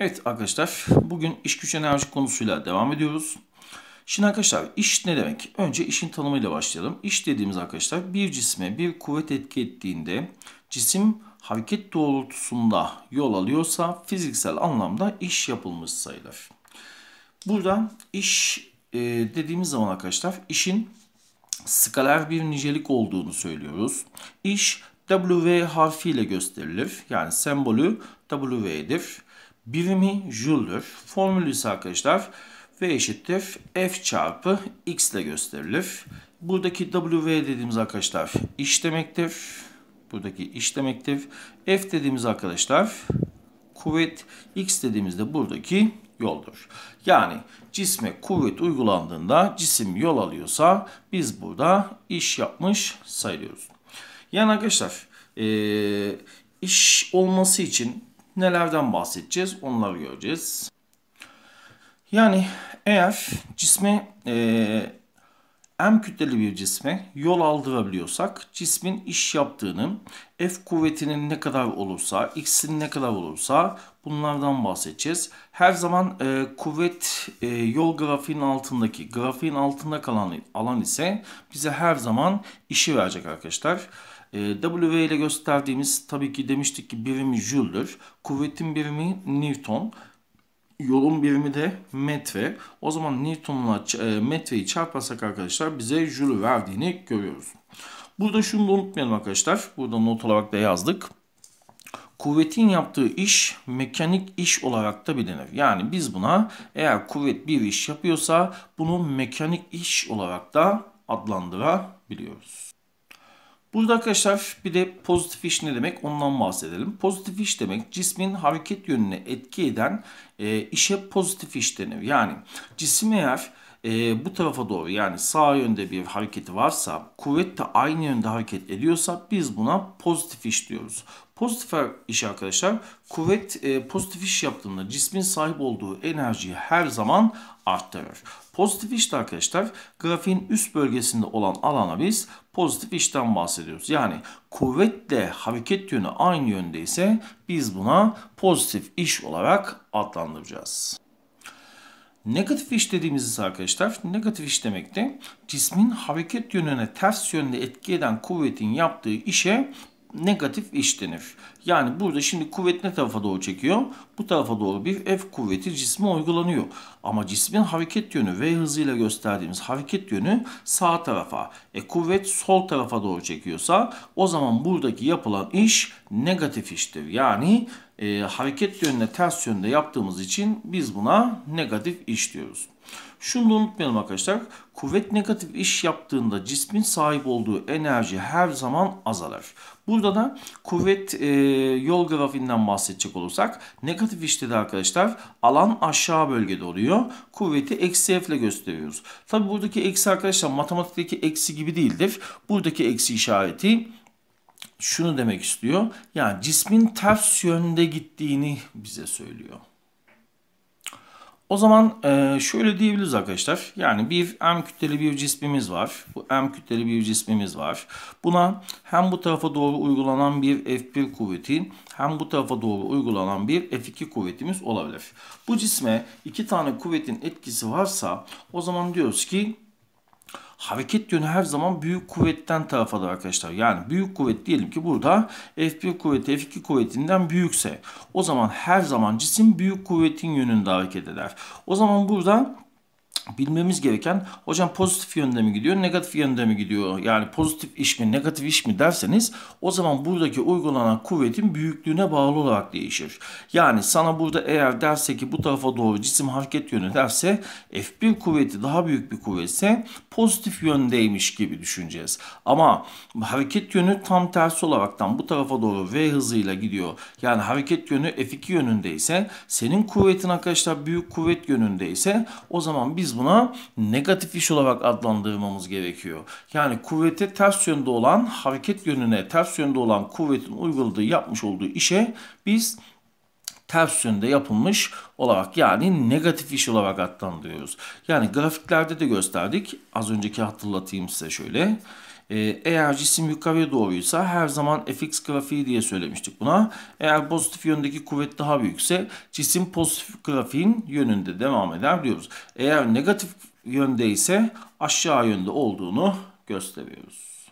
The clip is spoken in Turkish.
Evet arkadaşlar bugün iş güç enerji konusuyla devam ediyoruz. Şimdi arkadaşlar iş ne demek? Önce işin tanımıyla başlayalım. İş dediğimiz arkadaşlar bir cisme bir kuvvet etki ettiğinde cisim hareket doğrultusunda yol alıyorsa fiziksel anlamda iş yapılmış sayılır. Burada iş e, dediğimiz zaman arkadaşlar işin skaler bir nicelik olduğunu söylüyoruz. İş W harfiyle gösterilir. Yani sembolü W'dir birimi jüldür. Formülü ise arkadaşlar V eşittir F çarpı X ile gösterilir. Buradaki W dediğimiz arkadaşlar iş demektir. Buradaki iş demektir. F dediğimiz arkadaşlar kuvvet. X dediğimizde buradaki yoldur. Yani cisme kuvvet uygulandığında cisim yol alıyorsa biz burada iş yapmış sayılıyoruz. Yani arkadaşlar ee, iş olması için Nelerden bahsedeceğiz onları göreceğiz. Yani eğer cisme e, M kütleli bir cisme yol aldırabiliyorsak cismin iş yaptığını F kuvvetinin ne kadar olursa X'in ne kadar olursa bunlardan bahsedeceğiz. Her zaman e, kuvvet e, yol grafiğin altındaki grafiğin altında kalan alan ise bize her zaman işi verecek arkadaşlar. Arkadaşlar. Ee, w ile gösterdiğimiz tabii ki demiştik ki birimi jüldür. Kuvvetin birimi Newton. Yolun birimi de metre. O zaman Newton'la e, metreyi çarparsak arkadaşlar bize jülü verdiğini görüyoruz. Burada şunu da unutmayalım arkadaşlar. Burada not olarak da yazdık. Kuvvetin yaptığı iş mekanik iş olarak da bilinir. Yani biz buna eğer kuvvet bir iş yapıyorsa bunu mekanik iş olarak da adlandırabiliyoruz. Burada arkadaşlar bir de pozitif iş ne demek ondan bahsedelim. Pozitif iş demek cismin hareket yönüne etki eden e, işe pozitif iş denir. Yani cisim eğer e, bu tarafa doğru yani sağ yönde bir hareketi varsa kuvvet de aynı yönde hareket ediyorsa biz buna pozitif iş diyoruz. Pozitif er- iş arkadaşlar kuvvet e, pozitif iş yaptığında cismin sahip olduğu enerjiyi her zaman arttırır. Pozitif işte arkadaşlar grafiğin üst bölgesinde olan alana biz pozitif işten bahsediyoruz. Yani kuvvetle hareket yönü aynı yöndeyse biz buna pozitif iş olarak adlandıracağız. Negatif iş dediğimiz ise arkadaşlar negatif iş demek de, cismin hareket yönüne ters yönde etki eden kuvvetin yaptığı işe negatif iş denir. Yani burada şimdi kuvvet ne tarafa doğru çekiyor? Bu tarafa doğru bir F kuvveti cisme uygulanıyor. Ama cismin hareket yönü V hızıyla gösterdiğimiz hareket yönü sağ tarafa. E kuvvet sol tarafa doğru çekiyorsa o zaman buradaki yapılan iş negatif iştir. Yani e, hareket yönüne ters yönde yaptığımız için biz buna negatif iş diyoruz. Şunu da unutmayalım arkadaşlar. Kuvvet negatif iş yaptığında cismin sahip olduğu enerji her zaman azalır. Burada da kuvvet e, yol grafiğinden bahsedecek olursak negatif işte de arkadaşlar alan aşağı bölgede oluyor. Kuvveti eksi f ile gösteriyoruz. Tabi buradaki eksi arkadaşlar matematikteki eksi gibi değildir. Buradaki eksi işareti şunu demek istiyor. Yani cismin ters yönde gittiğini bize söylüyor. O zaman e, şöyle diyebiliriz arkadaşlar. Yani bir M kütleli bir cismimiz var. Bu M kütleli bir cismimiz var. Buna hem bu tarafa doğru uygulanan bir F1 kuvveti hem bu tarafa doğru uygulanan bir F2 kuvvetimiz olabilir. Bu cisme iki tane kuvvetin etkisi varsa o zaman diyoruz ki Hareket yönü her zaman büyük kuvvetten tarafadır arkadaşlar. Yani büyük kuvvet diyelim ki burada F1 kuvveti F2 kuvvetinden büyükse o zaman her zaman cisim büyük kuvvetin yönünde hareket eder. O zaman burada bilmemiz gereken hocam pozitif yönde mi gidiyor, negatif yönde mi gidiyor? Yani pozitif iş mi, negatif iş mi derseniz o zaman buradaki uygulanan kuvvetin büyüklüğüne bağlı olarak değişir. Yani sana burada eğer derse ki bu tarafa doğru cisim hareket yönü derse F1 kuvveti daha büyük bir kuvvetse pozitif yöndeymiş gibi düşüneceğiz. Ama hareket yönü tam tersi olaraktan bu tarafa doğru V hızıyla gidiyor. Yani hareket yönü F2 yönündeyse senin kuvvetin arkadaşlar büyük kuvvet yönündeyse o zaman biz buna negatif iş olarak adlandırmamız gerekiyor. Yani kuvvete ters yönde olan, hareket yönüne ters yönde olan kuvvetin uyguladığı, yapmış olduğu işe biz ters yönde yapılmış olarak yani negatif iş olarak adlandırıyoruz. Yani grafiklerde de gösterdik. Az önceki hatırlatayım size şöyle. Ee, eğer cisim yukarıya doğruysa her zaman fx grafiği diye söylemiştik buna. Eğer pozitif yöndeki kuvvet daha büyükse cisim pozitif grafiğin yönünde devam eder diyoruz. Eğer negatif yönde ise aşağı yönde olduğunu gösteriyoruz.